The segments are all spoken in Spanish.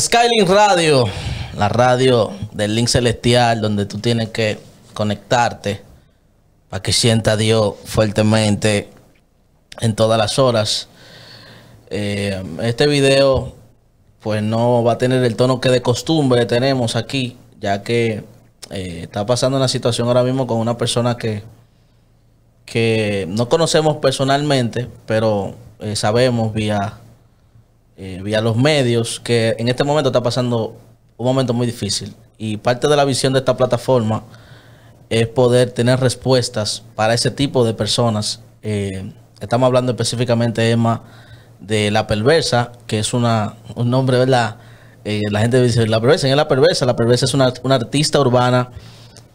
Skylink Radio, la radio del link celestial donde tú tienes que conectarte para que sienta Dios fuertemente en todas las horas. Eh, este video pues no va a tener el tono que de costumbre tenemos aquí, ya que eh, está pasando una situación ahora mismo con una persona que, que no conocemos personalmente, pero eh, sabemos vía eh, vía los medios, que en este momento está pasando un momento muy difícil. Y parte de la visión de esta plataforma es poder tener respuestas para ese tipo de personas. Eh, estamos hablando específicamente, Emma, de La Perversa, que es una, un nombre, ¿verdad? Eh, la gente dice La Perversa, en es La Perversa? La Perversa es una, artista urbana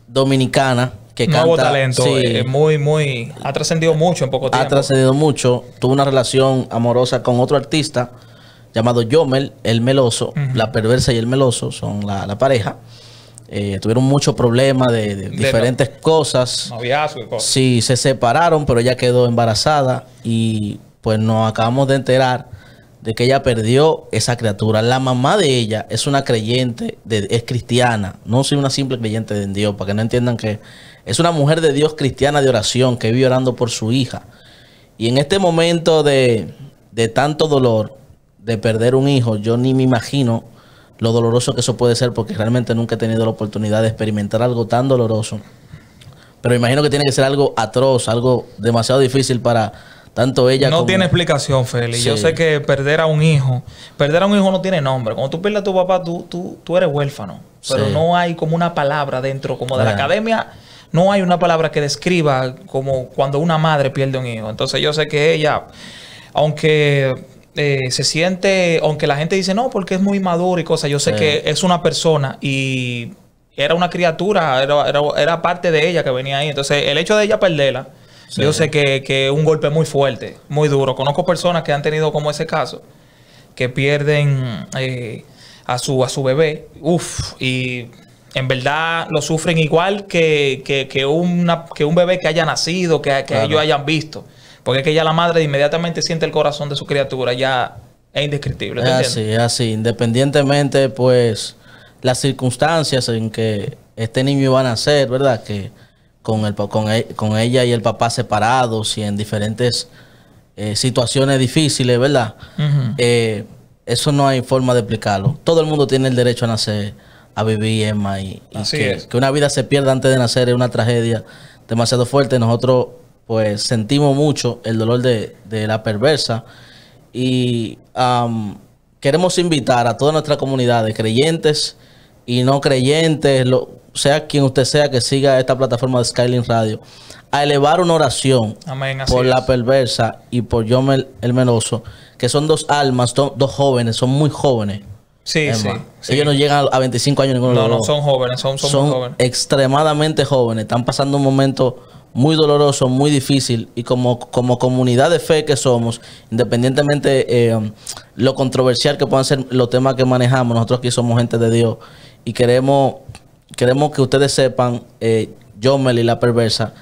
dominicana que Nuevo talento, sí, muy, muy... Ha trascendido mucho en poco tiempo. Ha trascendido mucho. Tuvo una relación amorosa con otro artista llamado Yomel, el meloso, la perversa y el meloso son la, pareja. Eh, tuvieron muchos problemas de, diferentes cosas. y Sí, se separaron, pero ella quedó embarazada y pues nos acabamos de enterar de que ella perdió esa criatura. La mamá de ella es una creyente, de, es cristiana, no soy una simple creyente de Dios, para que no entiendan que es una mujer de Dios cristiana de oración que vive orando por su hija. Y en este momento de, de tanto dolor, de perder un hijo, yo ni me imagino lo doloroso que eso puede ser porque realmente nunca he tenido la oportunidad de experimentar algo tan doloroso. Pero imagino que tiene que ser algo atroz, algo demasiado difícil para tanto ella no tiene explicación, Feli. Yo sé que perder a un hijo, perder a un hijo no tiene nombre. Cuando tú pierdes a tu papá, tú, tú, tú eres huérfano. Pero no hay como una palabra dentro, como de la eh. academia, no hay una palabra que describa como cuando una madre pierde un hijo. Entonces yo sé que ella, aunque eh, se siente, aunque la gente dice, no, porque es muy maduro y cosas, yo sé que es una persona y era una criatura, era, era, era, parte de ella que venía ahí. Entonces, el hecho de ella perderla, yo sé que es un golpe muy fuerte, muy duro. Conozco personas que han tenido como ese caso, que pierden eh, a, su, a su bebé, uff, y en verdad lo sufren igual que, que, una, que un bebé que haya nacido, que, que ellos hayan visto. Porque es que ya la madre inmediatamente siente el corazón de su criatura, ya es indescriptible. así, así. Independientemente, pues, las circunstancias en que este niño iba a nacer, ¿verdad? Que con, el, con, e, con ella y el papá separados y en diferentes eh, situaciones difíciles, ¿verdad? Eh, eso no hay forma de explicarlo. Todo el mundo tiene el derecho a nacer, a vivir, Emma, y, que, que una vida se pierda antes de nacer es una tragedia demasiado fuerte. Nosotros pues sentimos mucho el dolor de, la perversa y queremos invitar a toda nuestra comunidad de creyentes y no creyentes, lo, sea quien usted sea que siga esta plataforma de Skyline Radio, a elevar una oración por la perversa y por Yomel el, Menoso, que son dos almas, dos jóvenes, son muy jóvenes. Sí, sí, Ellos no llegan a 25 años ninguno. No, no, son jóvenes, son, son, extremadamente jóvenes. Están pasando un momento muy doloroso, muy difícil y como, como comunidad de fe que somos, independientemente eh, lo controversial que puedan ser los temas que manejamos, nosotros aquí somos gente de Dios y queremos, queremos que ustedes sepan, eh, Jomel y la perversa,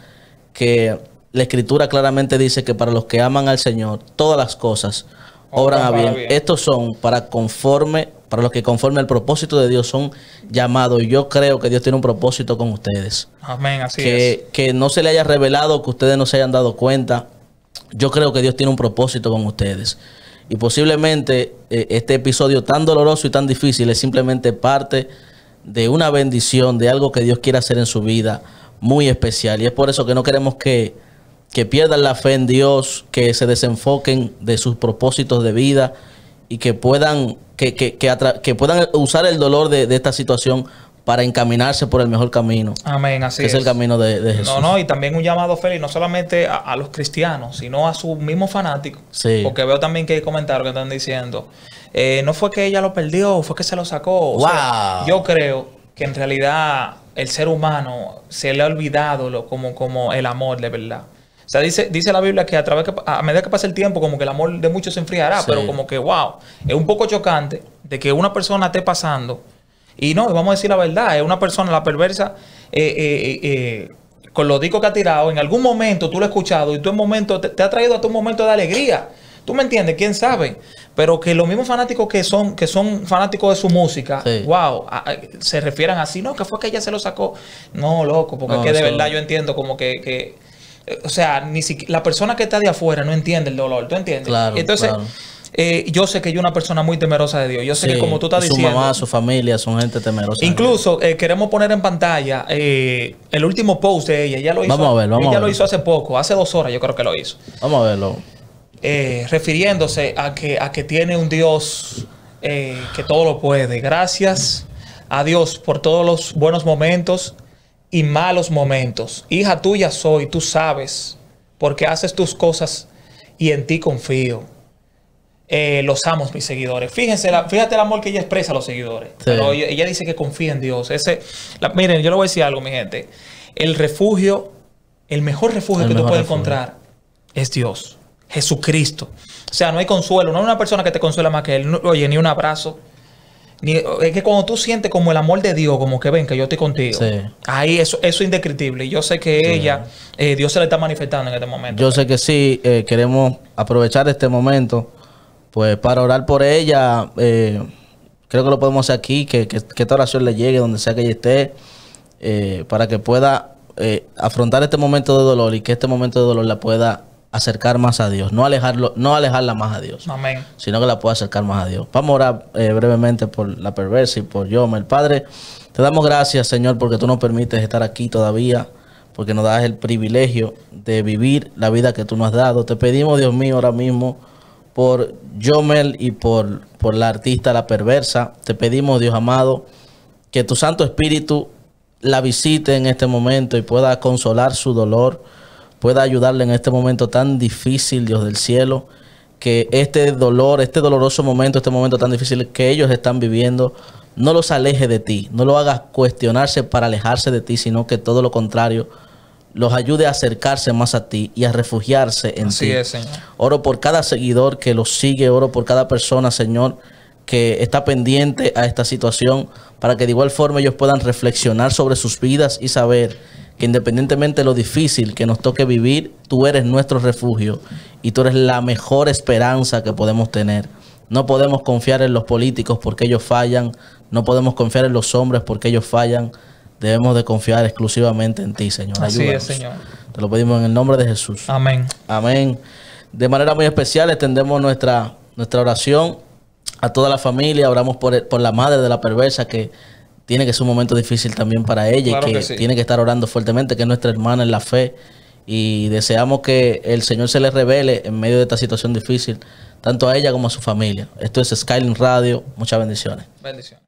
que la escritura claramente dice que para los que aman al Señor, todas las cosas obran a bien. Estos son para conforme para los que conforme al propósito de Dios son llamados. Yo creo que Dios tiene un propósito con ustedes. Amén, así que, es. Que no se le haya revelado, que ustedes no se hayan dado cuenta. Yo creo que Dios tiene un propósito con ustedes. Y posiblemente eh, este episodio tan doloroso y tan difícil es simplemente parte de una bendición, de algo que Dios quiere hacer en su vida muy especial. Y es por eso que no queremos que, que pierdan la fe en Dios, que se desenfoquen de sus propósitos de vida y que puedan que, puedan usar el dolor de, esta situación para encaminarse por el mejor camino. Amén, así que es. el camino de, Jesús. No, no, y también un llamado, feliz, no solamente a, los cristianos, sino a sus mismos fanáticos. Sí. Porque veo también que hay comentarios que están diciendo, eh, no fue que ella lo perdió, fue que se lo sacó. yo creo que en realidad el ser humano se le ha olvidado como, como el amor de verdad sea, dice, dice la Biblia que a, través a medida que pasa el tiempo, como que el amor de muchos se enfriará, pero como que, wow, es un poco chocante de que una persona esté pasando. Y no, vamos a decir la verdad, es una persona, la perversa, eh, eh, eh, con los discos que ha tirado, en algún momento tú lo has escuchado y tu momento te, ha traído a tu momento de alegría. ¿Tú me entiendes? ¿Quién sabe? Pero que los mismos fanáticos que son, que son fanáticos de su música, wow, se refieran así, no, que fue que ella se lo sacó. No, loco, porque es que de verdad yo entiendo como que, o sea, ni siquiera, la persona que está de afuera no entiende el dolor, ¿tú entiendes? Entonces, eh, yo sé que yo una persona muy temerosa de Dios. Yo sé que como tú estás diciendo... Su mamá, su familia son gente temerosa. Incluso eh, queremos poner en pantalla eh, el último post de ella. ya lo hizo, vamos a ella lo hizo hace poco, hace dos horas yo creo que lo hizo. Vamos a verlo. refiriéndose a que, a que tiene un Dios que todo lo puede. Gracias a Dios por todos los buenos momentos y malos momentos. Hija tuya soy, tú sabes, porque haces tus cosas y en ti confío. Eh, los amo, mis seguidores. Fíjense, la, fíjate el amor que ella expresa a los seguidores. Pero ella, dice que confía en Dios. Ese, la, miren, yo le voy a decir algo, mi gente. El refugio, el mejor refugio que tú puedes encontrar es Dios, Jesucristo. O sea, no hay consuelo, no hay una persona que te consuela más que Él. oye, ni un abrazo, es que cuando tú sientes como el amor de Dios, como que ven, que yo estoy contigo, sí. ahí eso, es indescriptible. Y yo sé que ella, eh, Dios se le está manifestando en este momento. Yo sé que sí, eh, queremos aprovechar este momento, pues para orar por ella. Eh, creo que lo podemos hacer aquí, que, que, que, esta oración le llegue donde sea que ella esté, para que pueda afrontar este momento de dolor y que este momento de dolor la pueda acercar más a Dios, no alejarlo, no alejarla más a Dios, Amén. sino que la pueda acercar más a Dios. Vamos a orar eh, brevemente por la perversa y por Yomel. Padre. Te damos gracias, Señor, porque tú nos permites estar aquí todavía, porque nos das el privilegio de vivir la vida que tú nos has dado. Te pedimos, Dios mío, ahora mismo por Yomel y por, por la artista La Perversa. Te pedimos, Dios amado, que tu Santo Espíritu la visite en este momento y pueda consolar su dolor pueda ayudarle en este momento tan difícil, Dios del cielo, que este dolor, este doloroso momento, este momento tan difícil que ellos están viviendo, no los aleje de ti, no lo hagas cuestionarse para alejarse de ti, sino que todo lo contrario, los ayude a acercarse más a ti y a refugiarse en ti. Oro por cada seguidor que los sigue, oro por cada persona, Señor, que está pendiente a esta situación, para que de igual forma ellos puedan reflexionar sobre sus vidas y saber que independientemente de lo difícil que nos toque vivir, tú eres nuestro refugio y tú eres la mejor esperanza que podemos tener. No podemos confiar en los políticos porque ellos fallan, no podemos confiar en los hombres porque ellos fallan. Debemos de confiar exclusivamente en ti, Señor. Así es, Señor. Te lo pedimos en el nombre de Jesús. Amén. Amén. De manera muy especial extendemos nuestra, nuestra oración a toda la familia. Oramos por, por la madre de la perversa que tiene que ser un momento difícil también para ella y que, tiene que estar orando fuertemente, que es nuestra hermana en la fe. Y deseamos que el Señor se le revele en medio de esta situación difícil, tanto a ella como a su familia. Esto es Skyline Radio. Muchas Bendiciones.